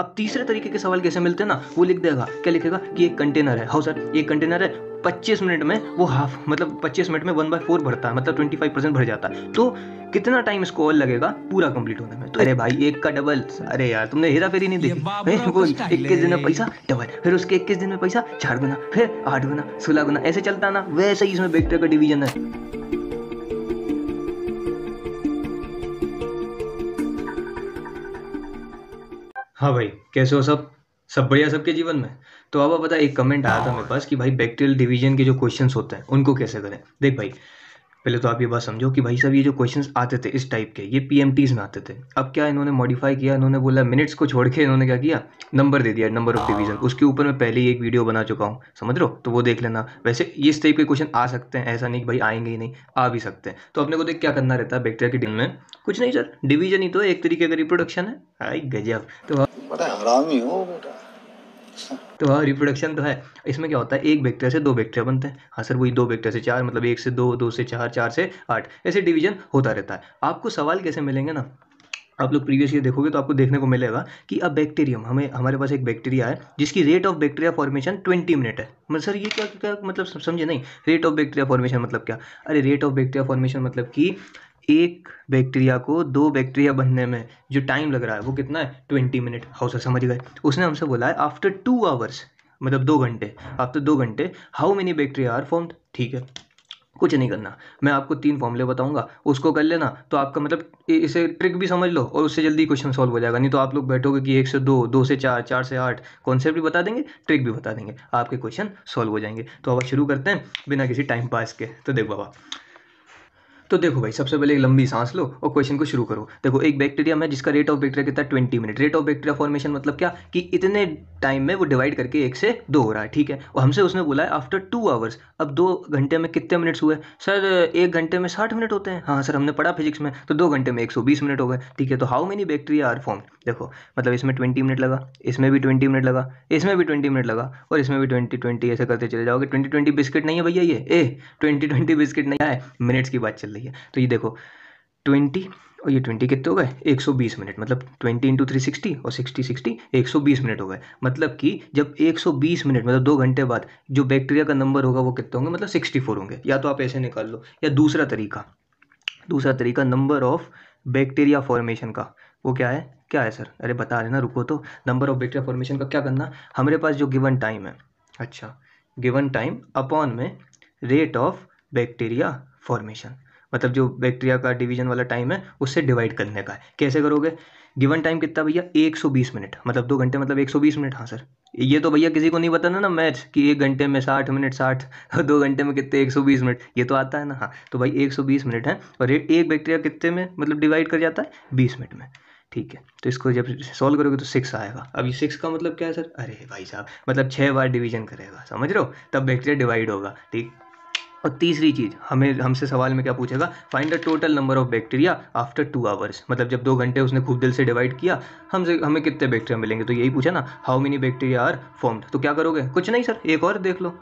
अब तीसरे तरीके के सवाल कैसे मिलते हैं ना वो लिख देगा क्या लिखेगा कि एक कंटेनर है हाउ सर एक कंटेनर है 25 मिनट में वो हाफ मतलब 25 मिनट में वन बाई फोर भरता है मतलब 25 परसेंट भर जाता है तो कितना टाइम इसको और लगेगा पूरा कंप्लीट होने में तो अरे भाई एक का डबल अरे यार तुमने हेरा फेरी नहीं देखी वो इक्कीस दिन में पैसा डबल फिर उसके इक्कीस दिन में पैसा चार गुना फिर आठ गुना सोलह गुना ऐसे चलता ना वैसे ही इसमें वेक्टर का डिवीजन है हाँ भाई कैसे हो सब सब बढ़िया सबके जीवन में तो अब आप बता एक कमेंट आया था मेरे पास कि भाई बैक्टीरियल डिवीजन के जो क्वेश्चंस होते हैं उनको कैसे करें देख भाई पहले तो आप ये बात समझो कि भाई साहब ये जो क्वेश्चन आते थे इस टाइप के ये पी में आते थे अब क्या इन्होंने मॉडिफाई किया इन्होंने बोला मिनट्स को छोड़ के इन्होंने क्या किया नंबर दे दिया नंबर ऑफ डिवीजन उसके ऊपर मैं पहले ही एक वीडियो बना चुका हूँ समझ रहे हो तो वो देख लेना वैसे इस टाइप के क्वेश्चन आ सकते हैं ऐसा नहीं कि भाई आएंगे ही नहीं आ भी सकते हैं तो अपने को देख क्या करना रहता है बैक्टेरिया की डिंग में कुछ नहीं सर डिवीजन ही तो एक तरीके का रिप्रोडक्शन है आई गजब तो पता तो हरामी हो बेटा तो हाँ रिप्रोडक्शन तो है इसमें क्या होता है एक बैक्टीरिया से दो बैक्टीरिया बनते हैं हाँ सर वही दो बैक्टीरिया से चार मतलब एक से दो दो से चार चार से आठ ऐसे डिवीजन होता रहता है आपको सवाल कैसे मिलेंगे ना आप लोग प्रीवियस ये देखोगे तो आपको देखने को मिलेगा कि अब बैक्टीरियम हमें हमारे पास एक बैक्टीरिया है जिसकी rate of bacteria formation twenty minute है मतलब सर ये क्या क्या मतलब समझे नहीं रेट ऑफ बैक्टीरिया फॉर्मेशन मतलब क्या अरे रेट ऑफ बैक्टीरिया फॉर्मेशन मतलब कि एक बैक्टीरिया को दो बैक्टीरिया बनने में जो टाइम लग रहा है वो कितना है ट्वेंटी मिनट हाउ सर समझ गए उसने हमसे बोला है आफ्टर टू आवर्स मतलब दो घंटे आफ्टर दो घंटे how many bacteria are formed ठीक है कुछ नहीं करना मैं आपको तीन फॉर्मूले बताऊंगा उसको कर लेना तो आपका मतलब इसे ट्रिक भी समझ लो और उससे जल्दी क्वेश्चन सॉल्व हो जाएगा नहीं तो आप लोग बैठोगे कि एक से दो दो से चार चार से आठ कॉन्सेप्ट भी बता देंगे ट्रिक भी बता देंगे आपके क्वेश्चन सॉल्व हो जाएंगे तो अब शुरू करते हैं बिना किसी टाइम पास के तो देख बाबा तो देखो भाई सबसे पहले एक लंबी सांस लो और क्वेश्चन को शुरू करो देखो एक बैक्टीरिया में जिसका रेट ऑफ बैक्टीरिया कितना twenty minute rate of bacteria formation मतलब क्या कि इतने टाइम में वो डिवाइड करके एक से दो हो रहा है ठीक है और हमसे उसने बोला है आफ्टर टू आवर्स अब दो घंटे में कितने मिनट्स हुए सर एक घंटे में साठ मिनट होते हैं हाँ सर हमने पढ़ा फिजिक्स में तो दो घंटे में एक सौ बीस मिनट हो गए ठीक है तो how many bacteria are form देखो मतलब इसमें ट्वेंटी मिनट लगा इसमें भी ट्वेंटी मिनट लगा इसमें भी ट्वेंटी मिनट लगा और इसमें भी ट्वेंटी ट्वेंटी ऐसे करते चले जाओगे ट्वेंटी ट्वेंटी बिस्किट नहीं है भैया ये ए ट्वेंटी ट्वेंटी बिस्किट नहीं है मिनट्स की बात चल रही है तो ये देखो ट्वेंटी और ये ट्वेंटी कितने हो गए एक सौ बीस मिनट मतलब ट्वेंटी इंटू थ्री सिक्सटी और सिक्सटी सिक्सटी एक सौ बीस मिनट हो गए मतलब कि जब एक सौ बीस मिनट मतलब दो घंटे बाद जो बैक्टीरिया का नंबर होगा वो कितने होंगे मतलब सिक्सटी फोर होंगे या तो आप ऐसे निकाल लो या दूसरा तरीका दूसरा तरीका नंबर ऑफ बैक्टीरिया फॉर्मेशन का वो क्या है क्या है सर अरे बता रहे ना रुको तो नंबर ऑफ बैक्टीरिया फॉर्मेशन का क्या करना हमारे पास जो गिवन टाइम है अच्छा गिवन टाइम अपॉन में रेट ऑफ बैक्टीरिया फॉर्मेशन मतलब जो बैक्टीरिया का डिवीजन वाला टाइम है उससे डिवाइड करने का है कैसे करोगे गिवन टाइम कितना भैया 120 मिनट मतलब दो घंटे मतलब 120 मिनट हाँ सर ये तो भैया किसी को नहीं पता ना मैच कि एक घंटे में साठ मिनट साठ दो घंटे में कितने 120 मिनट ये तो आता है ना हाँ तो भाई 120 मिनट है और एक बैक्टीरिया कितने में मतलब डिवाइड कर जाता है बीस मिनट में ठीक है तो इसको जब सॉल्व करोगे तो सिक्स आएगा अब ये सिक्स का मतलब क्या है सर अरे भाई साहब मतलब छः बार डिवीजन करेगा समझ रहे हो तब बैक्टीरिया डिवाइड होगा ठीक और तीसरी चीज़ हमें हमसे सवाल में क्या पूछेगा find the total number of bacteria after two hours मतलब जब दो घंटे उसने खूब दिल से डिवाइड किया हमसे हमें कितने बैक्टीरिया मिलेंगे तो यही पूछा ना how many bacteria are formed तो क्या करोगे कुछ नहीं सर एक और देख लो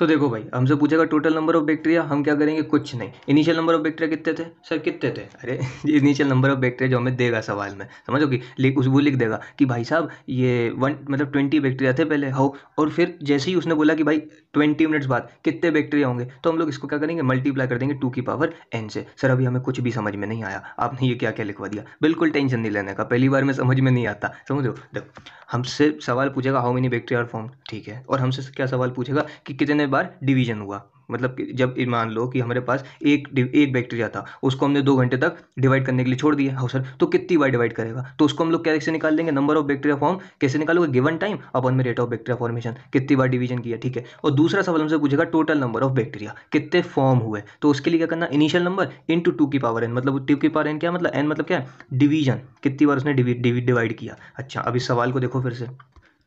तो देखो भाई हमसे पूछेगा टोटल नंबर ऑफ बैक्टीरिया हम क्या करेंगे कुछ नहीं इनिशियल नंबर ऑफ बैक्टीरिया कितने थे सर कितने थे अरे इनिशियल नंबर ऑफ बैक्टीरिया जो हमें देगा सवाल में समझो कि लिख उस वो लिख देगा कि भाई साहब ये वन मतलब ट्वेंटी बैक्टीरिया थे पहले हाउ और फिर जैसे ही उसने बोला कि भाई ट्वेंटी मिनट्स बाद कितने बैक्टीरिया होंगे तो हम लोग इसको क्या करेंगे मल्टीप्लाई कर देंगे टू की पावर एन से सर अभी हमें कुछ भी समझ में नहीं आया आपने ये क्या क्या लिखवा दिया बिल्कुल टेंशन नहीं लेने का पहली बार में समझ में नहीं आता समझो देखो हमसे सवाल पूछेगा हाउ मेनी बैक्टीरिया फॉर्म ठीक है और हमसे क्या सवाल पूछेगा कि कितने बार डिवीजन हुआ मतलब कि जब मान लो कि हमारे पास एक एक बैक्टीरिया था उसको हमने दो घंटे तक डिवाइड करने के लिए छोड़ दिया हाउसर तो कितनी बार डिवाइड करेगा तो उसको हम लोग कैसे निकाल देंगे नंबर ऑफ बैक्टीरिया फॉर्म कैसे निकालोगे गिवन टाइम अपन में रेट ऑफ बैक्टीरिया फॉर्मेशन कितनी बार डिवीजन किया ठीक है और दूसरा सवाल हमसे पूछेगा टोटल नंबर ऑफ बैक्टीरिया कितने फॉर्म हुए तो उसके लिए क्या करना इनिशियल नंबर इन टू की पावर एन मतलब टू की पावर एन क्या मतलब एन मतलब क्या डिवीजन कितनी बार उसने डिवाइड किया अच्छा अभी सवाल को देखो फिर से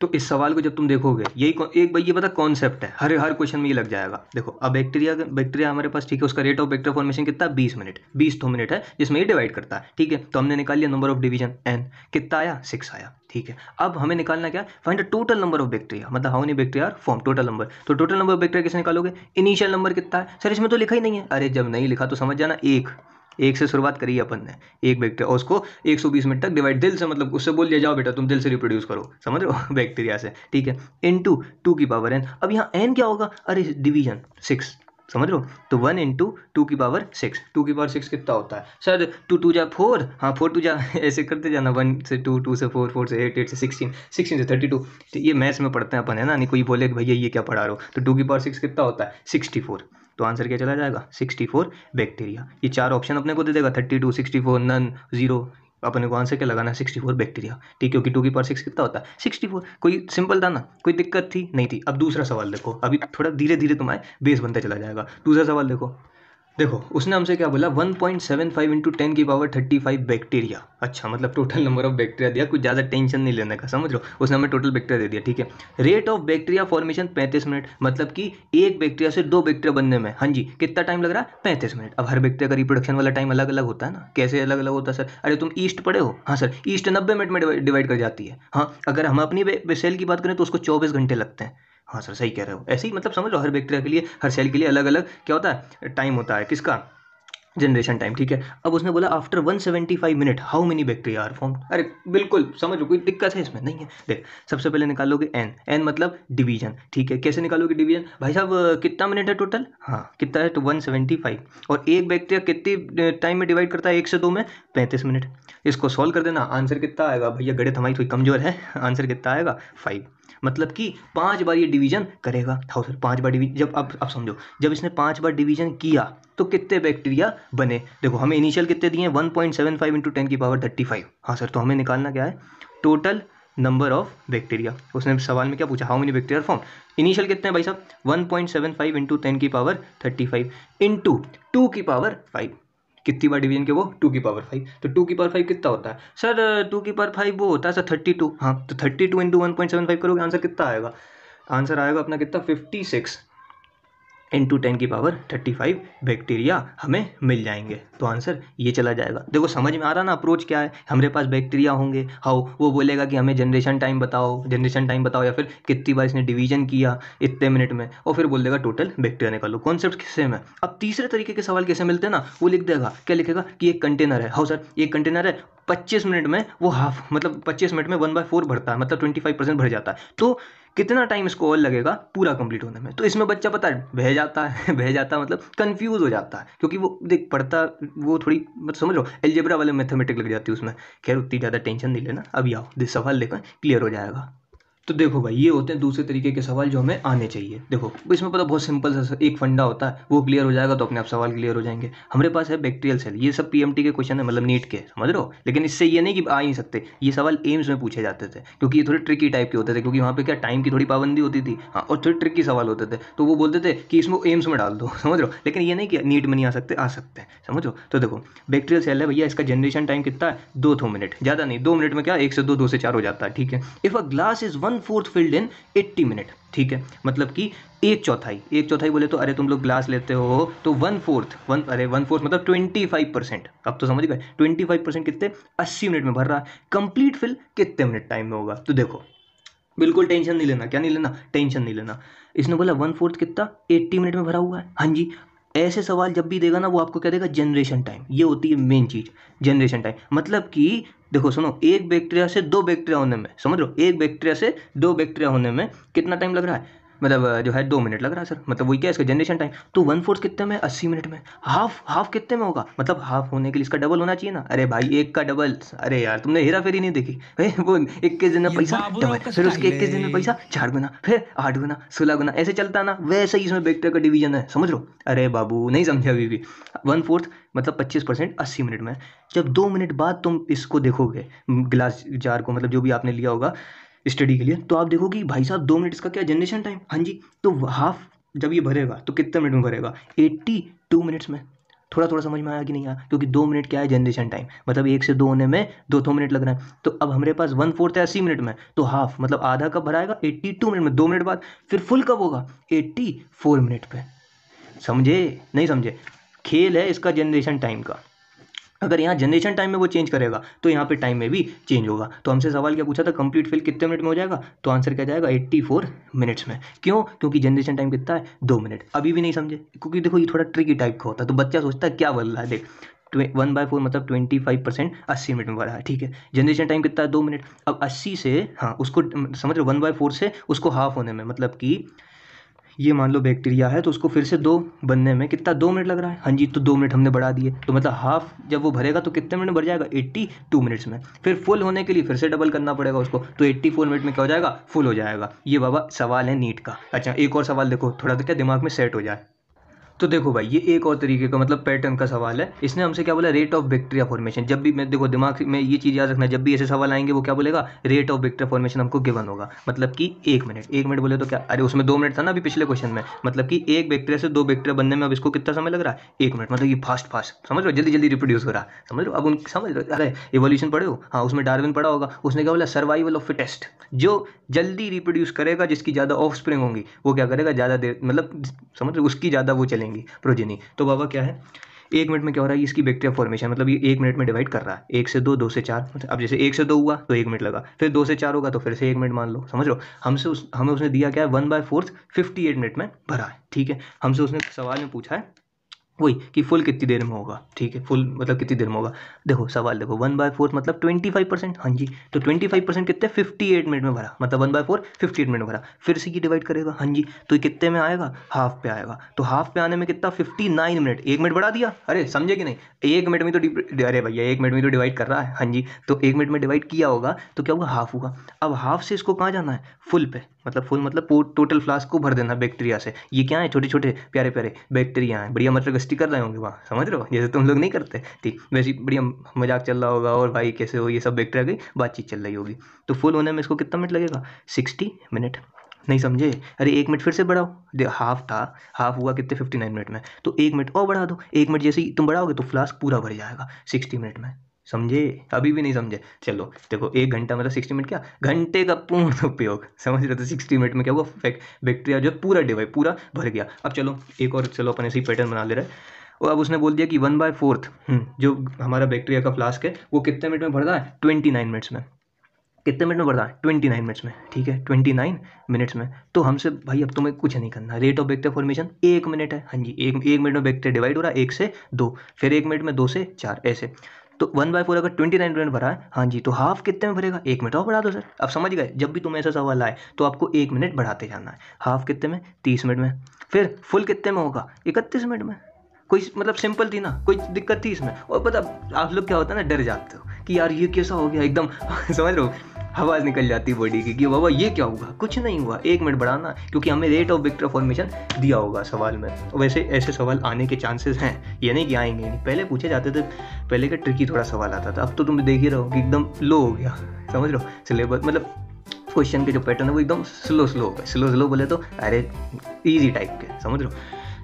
तो इस सवाल को जब तुम देखोगे यही एक भाई ये पता कॉन्सेप्ट है हर हर क्वेश्चन में ये लग जाएगा देखो अब बैक्टीरिया बैक्टीरिया हमारे पास ठीक है उसका रेट ऑफ बैक्टीरिया फॉर्मेशन कितना बीस मिनट बीस तो मिनट है जिसमें ये डिवाइड करता है ठीक है तो हमने निकाल लिया नंबर ऑफ डिवीजन एन कितना आया सिक्स आया ठीक है अब हमें निकालना क्या find the total number of bacteria मतलब how many bacteria form total number तो टोटल नंबर ऑफ बैक्टीरिया किसे निकालोगे इनिशियल नंबर कितना है सर इसमें तो लिखा ही नहीं है अरे जब नहीं लिखा तो समझ जाना एक एक से शुरुआत करी अपन ने एक बैक्टीरिया और उसको 120 मिनट तक डिवाइड दिल से मतलब उससे बोल दिया जाओ बेटा तुम दिल से रिप्रोड्यूस करो समझ रहे हो बैक्टीरिया से ठीक है इन टू टू की पावर एन अब यहाँ एन क्या होगा अरे डिवीजन सिक्स समझ लो तो वन इंटू टू की पावर सिक्स टू की पावर सिक्स कितना होता है सर टू टू जा फोर हाँ फोर टू जा ऐसे करते जाना वन से टू टू से फोर फोर से एट एट से सिक्सटीन सिक्सटीन से थर्टी टू तो ये मैथ्स में पढ़ते हैं अपन है ना नहीं कोई बोले भैया ये क्या पढ़ा रहे हो तो टू की पावर सिक्स कितना होता है सिक्सटी फोर तो आंसर क्या चला जाएगा 64 बैक्टीरिया ये चार ऑप्शन अपने को दे देगा 32 64 नन जीरो अपने को आंसर क्या लगाना 64 बैक्टीरिया ठीक क्योंकि टू की पार सिक्स कितना होता है 64 कोई सिंपल था ना कोई दिक्कत थी नहीं थी अब दूसरा सवाल देखो अभी थोड़ा धीरे धीरे तुम्हारे बेस बनता चला जाएगा दूसरा सवाल देखो देखो उसने हमसे क्या बोला 1.75 point seven five into ten की पावर थर्टी फाइव बैक्टीरिया अच्छा मतलब टोटल नंबर ऑफ बैक्टीरिया दिया कुछ ज़्यादा टेंशन नहीं लेने का समझ लो उसने हमें टोटल बैक्टीरिया दे दिया ठीक है रेट ऑफ बैक्टीरिया फॉर्मेशन पैंतीस मिनट मतलब कि एक बैक्टीरिया से दो बैक्टीरिया बनने में हाँ जी कितना टाइम लग रहा है पैंतीस मिनट अब हर बैक्टीरिया का रिप्रोडक्शन वाला टाइम अलग अलग होता है ना कैसे अलग अलग होता है सर अरे तुम ईस्ट पढ़े हो हाँ सर ईस्ट नब्बे मिनट में डिवाइड कर जाती है हाँ अगर हम अपनी सेल की बात करें तो उसको चौबीस घंटे लगते हैं हाँ सर सही कह रहे हो ऐसे ही मतलब समझ लो हर बैक्टीरिया के लिए हर सेल के लिए अलग अलग क्या होता है टाइम होता है किसका जनरेशन टाइम ठीक है अब उसने बोला after 175 minute how many bacteria are form अरे बिल्कुल समझो कोई दिक्कत है इसमें नहीं है देख सबसे पहले निकालोगे एन एन मतलब डिवीजन ठीक है कैसे निकालोगे डिवीजन भाई साहब कितना मिनट है टोटल हाँ कितना है तो 175 और एक बैक्टीरिया कितनी टाइम में डिवाइड करता है एक से दो में पैंतीस मिनट इसको सॉल्व कर देना आंसर कितना आएगा भैया गणित हमारी थोड़ी कमजोर है आंसर कितना आएगा फाइव मतलब कि पांच बार ये डिवीजन करेगा हाउ सर पांच बार डिवीजन जब अब अब समझो जब इसने पांच बार डिवीजन किया तो कितने बैक्टीरिया बने देखो हमें इनिशियल कितने दिए one point seven five into ten की पावर थर्टी फाइव हाँ सर तो हमें निकालना क्या है टोटल नंबर ऑफ बैक्टीरिया उसने सवाल में क्या पूछा how many bacteria form initial कितने भाई साहब one point seven five into ten की power thirty five into two की पावर फाइव कितनी बार डिवीजन के वो टू की पावर फाइव तो टू की पावर फाइव कितना होता है सर टू की पावर फाइव वो होता है सर थर्टी टू हाँ तो thirty two into one point seven five करोगे आंसर कितना आएगा आंसर आएगा अपना कितना फिफ्टी सिक्स टू टेन की पावर थर्टी फाइव बैक्टीरिया हमें मिल जाएंगे तो आंसर ये चला जाएगा देखो समझ में आ रहा ना अप्रोच क्या है हमारे पास बैक्टीरिया होंगे हाउ वो बोलेगा कि हमें जनरेशन टाइम बताओ जनरेशन टाइम बताओ या फिर कितनी बार इसने डिवीजन किया इतने मिनट में और फिर बोल देगा टोटल बैक्टीरिया निकालो कॉन्सेप्ट सेम है अब तीसरे तरीके के सवाल कैसे मिलते हैं ना वो लिख देगा क्या लिखेगा कि एक कंटेनर है हाउ सर एक कंटेनर है पच्चीस मिनट में वो हाफ मतलब पच्चीस मिनट में वन बाय फोर भरता है मतलब ट्वेंटी फाइव परसेंट भर जाता है तो कितना टाइम इसको और लगेगा पूरा कंप्लीट होने में तो इसमें बच्चा पता है बह जाता है बह जाता है मतलब कंफ्यूज हो जाता है क्योंकि वो देख पढ़ता वो थोड़ी मतलब समझ लो एलजेब्रा वाले मैथमेटिक लग जाती है उसमें खैर उतनी ज़्यादा टेंशन नहीं लेना अभी आओ दिस सवाल लेकर क्लियर हो जाएगा तो देखो भाई ये होते हैं दूसरे तरीके के सवाल जो हमें आने चाहिए देखो इसमें पता बहुत सिंपल सा एक फंडा होता है वो क्लियर हो जाएगा तो अपने आप सवाल क्लियर हो जाएंगे हमारे पास है बैक्टीरियल सेल ये सब पीएमटी के क्वेश्चन है मतलब नीट के समझ रहे हो लेकिन इससे ये नहीं कि आ ही सकते ये सवाल एम्स में पूछे जाते थे क्योंकि ये थोड़े ट्रिकी टाइप के होते थे क्योंकि वहाँ पर क्या टाइम की थोड़ी पाबंदी होती थी हाँ और थोड़े ट्रिकी सवाल होते थे तो वो बोलते थे कि इसमें एम्स में डाल दो समझ रहे हो लेकिन ये नहीं कि नीट में नहीं आ सकते आ सकते हैं समझ तो देखो बैक्टीरियल सेल है भैया इसका जनरेशन टाइम कितना है दो दो मिनट ज़्यादा नहीं दो मिनट में क्या एक से दो दो से चार हो जाता है ठीक है if a glass is one one fourth filled in eighty minute ठीक है मतलब कि एक चौथाई एक चौथाई बोले तो अरे तुम लोग ग्लास लेते हो तो वन फोर्थ वन अरे वन फोर्थ मतलब ट्वेंटी फाइव परसेंट अब तो समझ गए ट्वेंटी फाइव परसेंट कितने अस्सी मिनट में भर रहा है कंप्लीट फिल कितने मिनट टाइम में होगा तो देखो बिल्कुल टेंशन नहीं लेना क्या नहीं लेना टेंशन नहीं लेना इसने बोला वन फोर्थ कितना एट्टी मिनट में भरा हुआ है हाँ जी ऐसे सवाल जब भी देगा ना वो आपको क्या देगा जनरेशन टाइम ये होती है मेन चीज़ जनरेशन टाइम मतलब कि देखो सुनो एक बैक्टीरिया से दो बैक्टीरिया होने में समझ लो एक बैक्टीरिया से दो बैक्टीरिया होने में कितना टाइम लग रहा है मतलब जो है दो मिनट लग रहा है सर मतलब वही क्या इसका जनरेशन टाइम तो वन फोर्थ कितने में अस्सी मिनट में हाफ हाफ कितने में होगा मतलब हाफ होने के लिए इसका डबल होना चाहिए ना अरे भाई एक का डबल अरे यार तुमने हेरा फेरी नहीं देखी वो इक्कीस दिन में पैसा डबल फिर उसके इक्कीस दिन में पैसा चार गुना फिर आठ गुना सोलह गुना ऐसे चलता ना वैसे ही इसमें बेटर का डिवीजन है समझ लो अरे बाबू नहीं समझे अभी भी वन फोर्थ मतलब पच्चीस परसेंट अस्सी मिनट में जब दो मिनट बाद तुम इसको देखोगे ग्लास जार को मतलब जो भी आपने लिया होगा स्टडी के लिए तो आप देखो कि भाई साहब दो मिनट इसका क्या जनरेशन टाइम हाँ जी तो हाफ जब ये भरेगा तो कितने मिनट में भरेगा एट्टी टू मिनट्स में थोड़ा थोड़ा समझ में आया कि नहीं आया क्योंकि दो मिनट क्या है जनरेशन टाइम मतलब एक से दो होने में दो दो तो मिनट लग रहा है तो अब हमारे पास वन फोर्थ है अस्सी मिनट में तो हाफ मतलब आधा कब भराएगा एट्टी टू मिनट में दो मिनट बाद फिर फुल कब होगा एट्टी फोर मिनट पर समझे नहीं समझे खेल है इसका जनरेशन टाइम का अगर यहाँ जनरेशन टाइम में वो चेंज करेगा तो यहाँ पे टाइम में भी चेंज होगा तो हमसे सवाल क्या पूछा था कंप्लीट फिल कितने मिनट में हो जाएगा तो आंसर क्या जाएगा 84 मिनट्स में क्यों क्योंकि जनरेशन टाइम कितना है दो मिनट अभी भी नहीं समझे क्योंकि देखो ये थोड़ा ट्रिकी टाइप का होता है तो बच्चा सोचता है क्या बदल रहा है देख वन बाय फोर मतलब ट्वेंटी फाइव परसेंट अस्सी मिनट में बढ़ा है ठीक है जनरेशन टाइम कितना है दो मिनट अब अस्सी से हाँ उसको समझ रहे वन बाय फोर से उसको हाफ होने में मतलब कि ये मान लो बैक्टीरिया है तो उसको फिर से दो बनने में कितना दो मिनट लग रहा है हाँ जी तो दो मिनट हमने बढ़ा दिए तो मतलब हाफ जब वो भरेगा तो कितने मिनट भर जाएगा एट्टी टू मिनट्स में फिर फुल होने के लिए फिर से डबल करना पड़ेगा उसको तो एट्टी फोर मिनट में क्या हो जाएगा फुल हो जाएगा ये बाबा सवाल है नीट का अच्छा एक और सवाल देखो थोड़ा तो क्या दिमाग में सेट हो जाए तो देखो भाई ये एक और तरीके का मतलब पैटर्न का सवाल है इसने हमसे क्या बोला रेट ऑफ बैक्टीरिया फॉर्मेशन जब भी मैं देखो दिमाग में ये चीज़ याद रखना जब भी ऐसे सवाल आएंगे वो क्या बोलेगा रेट ऑफ बैक्टीरिया फॉर्मेशन हमको गिवन होगा मतलब कि एक मिनट एक मिनट बोले तो क्या अरे उसमें दो मिनट था ना अभी पिछले क्वेश्चन में मतलब कि एक बैक्टीरिया से दो बैक्टीरिया बनने में अब इसको कितना समय लग रहा है एक मिनट मतलब ये फास्ट फास्ट समझ लो जल्दी जल्दी रिप्रोड्यूस हो रहा है समझ लो अब उन समझ लो अरे इवोल्यूशन पढ़े हो हाँ उसमें डार्विन पढ़ा होगा उसने क्या बोला सर्वाइवल ऑफ फिटेस्ट जो जल्दी रिप्रोड्यूस करेगा जिसकी ज़्यादा ऑफ स्प्रिंग होंगी वो क्या करेगा ज़्यादा देर मतलब समझ लो उसकी ज़्यादा वो चलेंगे बनाएंगी प्रोजेनी तो बाबा क्या है एक मिनट में क्या हो रहा है इसकी बैक्टीरिया फॉर्मेशन मतलब ये एक मिनट में डिवाइड कर रहा है एक से दो दो से चार अब जैसे एक से दो हुआ तो एक मिनट लगा फिर दो से चार होगा तो फिर से एक मिनट मान लो समझ लो हमसे उस हमें उसने दिया क्या है one by fourth fifty eight minute में भरा है ठीक है हमसे उसने सवाल में पूछा है वही कि फुल कितनी देर में होगा ठीक है फुल मतलब कितनी देर में होगा देखो सवाल देखो वन बाय फोर्थ मतलब ट्वेंटी फाइव परसेंट हाँ जी तो ट्वेंटी फाइव परसेंट कितने फिफ्टी एट मिनट में भरा मतलब one by four fifty eight minute में भरा फिर से ये डिवाइड करेगा हाँ जी तो ये कितने में आएगा हाफ पे आएगा तो हाफ पे आने में कितना फिफ्टी नाइन मिनट एक मिनट बढ़ा दिया अरे समझे कि नहीं एक मिनट में तो अरे भैया एक मिनट में तो डिवाइड कर रहा है हाँ जी तो एक मिनट में डिवाइड किया होगा तो क्या होगा हाफ होगा अब हाफ से इसको कहाँ जाना है फुल पे मतलब फुल मतलब टोटल फ्लास्क को भर देना बैक्टीरिया से ये क्या है छोटे छोटे प्यारे प्यारे बैक्टीरिया हैं बढ़िया मतलब मस्ती कर रहे होंगे वहाँ समझ रहे हो जैसे तुम लोग नहीं करते ठीक वैसे बढ़िया मजाक चल रहा होगा और भाई कैसे हो ये सब बैठ रह गई बातचीत चल रही होगी तो फुल होने में इसको कितना मिनट लगेगा सिक्सटी मिनट नहीं समझे अरे एक मिनट फिर से बढ़ाओ दे हाफ था हाफ हुआ कितने फिफ्टी नाइन मिनट में तो एक मिनट और बढ़ा दो एक मिनट जैसे ही तुम बढ़ाओगे तो फ्लास्क पूरा भर जाएगा सिक्सटी मिनट में समझे अभी भी नहीं समझे चलो देखो एक घंटा मतलब सिक्सटी मिनट क्या घंटे का पूर्ण उपयोग समझ रहे थे सिक्सटी मिनट में क्या हुआ फैक्ट बैक्टीरिया जो पूरा डिवाइड पूरा भर गया अब चलो एक और चलो अपन ऐसे ही पैटर्न बना ले रहे हैं और अब उसने बोल दिया कि वन बाय फोर्थ जो हमारा बैक्टीरिया का फ्लास्क है वो कितने मिनट में भरता है ट्वेंटी नाइन मिनट्स में कितने मिनट में बढ़ रहा है ट्वेंटी नाइन मिनट्स में ठीक है ट्वेंटी नाइन मिनट्स में तो हमसे भाई अब तुम्हें कुछ नहीं करना रेट ऑफ बैक्टीरिया फॉर्मेशन एक मिनट है हाँ जी एक एक मिनट में बैक्टीरिया डिवाइड हो रहा है एक से दो फिर एक मिनट में दो से चार ऐसे तो वन बाई फोर अगर ट्वेंटी नाइन मिनट भरा है हाँ जी तो हाफ कितने में भरेगा एक मिनट और बढ़ा दो सर अब समझ गए जब भी तुम्हें ऐसा सवाल आए तो आपको एक मिनट बढ़ाते जाना है हाफ कितने में तीस मिनट में फिर फुल कितने में होगा इकतीस मिनट में कोई मतलब सिंपल थी ना कोई दिक्कत थी इसमें और पता आप लोग क्या होता है ना डर जाते हो कि यार ये कैसा हो गया एकदम समझ रहे हो आवाज़ निकल जाती बॉडी की कि बाबा ये क्या हुआ कुछ नहीं हुआ एक मिनट बढ़ाना क्योंकि हमें रेट ऑफ विक्टर फॉर्मेशन दिया होगा सवाल में वैसे ऐसे सवाल आने के चांसेस हैं ये नहीं कि आएंगे नहीं पहले पूछे जाते थे पहले का ट्रिकी थोड़ा सवाल आता था अब तो तुम देख ही रहो कि एकदम लो हो गया समझ लो सिलेबस मतलब क्वेश्चन के जो पैटर्न है वो एकदम स्लो स्लो हो गए स्लो स्लो बोले तो अरे ईजी टाइप के समझ लो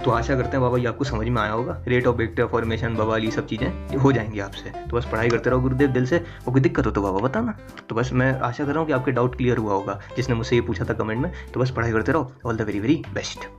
तो आशा करते हैं बाबा ये आपको समझ में आया होगा रेट ऑफ वेक्टर फॉर्मेशन बवाल ये सब चीज़ें हो जाएंगी आपसे तो बस पढ़ाई करते रहो गुरुदेव दिल से और कोई दिक्कत हो तो बाबा बताना तो बस मैं आशा कर रहा हूँ कि आपके डाउट क्लियर हुआ होगा जिसने मुझसे ये पूछा था कमेंट में तो बस पढ़ाई करते रहो all the very very best